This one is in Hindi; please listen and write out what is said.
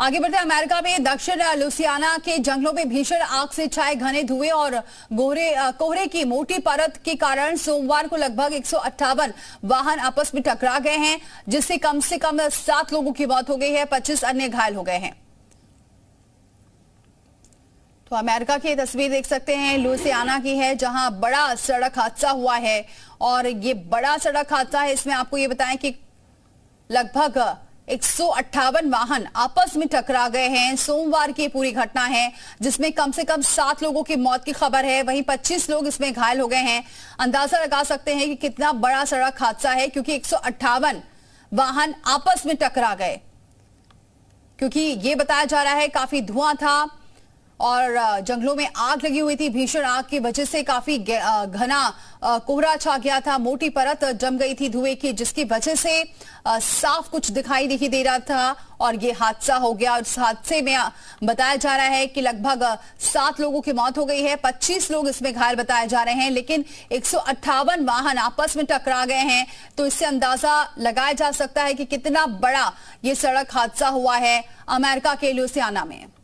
आगे बढ़ते अमेरिका में दक्षिण लुसियाना के जंगलों में भीषण आग से छाए घने धुएं और गोरे कोहरे की मोटी परत के कारण सोमवार को लगभग एक वाहन आपस में टकरा गए हैं जिससे कम से कम सात लोगों की मौत हो गई है पच्चीस अन्य घायल हो गए हैं तो अमेरिका की तस्वीर देख सकते हैं लुसियाना की है जहां बड़ा सड़क हादसा हुआ है और ये बड़ा सड़क हादसा है इसमें आपको ये बताएं कि लगभग एक वाहन आपस में टकरा गए हैं सोमवार की पूरी घटना है जिसमें कम से कम सात लोगों की मौत की खबर है वहीं 25 लोग इसमें घायल हो गए हैं अंदाजा लगा सकते हैं कि कितना बड़ा सड़क हादसा है क्योंकि एक वाहन आपस में टकरा गए क्योंकि ये बताया जा रहा है काफी धुआं था और जंगलों में आग लगी हुई थी भीषण आग की वजह से काफी घना कोहरा छा गया था मोटी परत जम गई थी धुएं की जिसकी वजह से साफ कुछ दिखाई नहीं दे रहा था और ये हादसा हो गया और इस हादसे में बताया जा रहा है कि लगभग सात लोगों की मौत हो गई है 25 लोग इसमें घायल बताए जा रहे हैं लेकिन एक वाहन आपस में टकरा गए हैं तो इससे अंदाजा लगाया जा सकता है कि कितना बड़ा ये सड़क हादसा हुआ है अमेरिका के लुसियाना में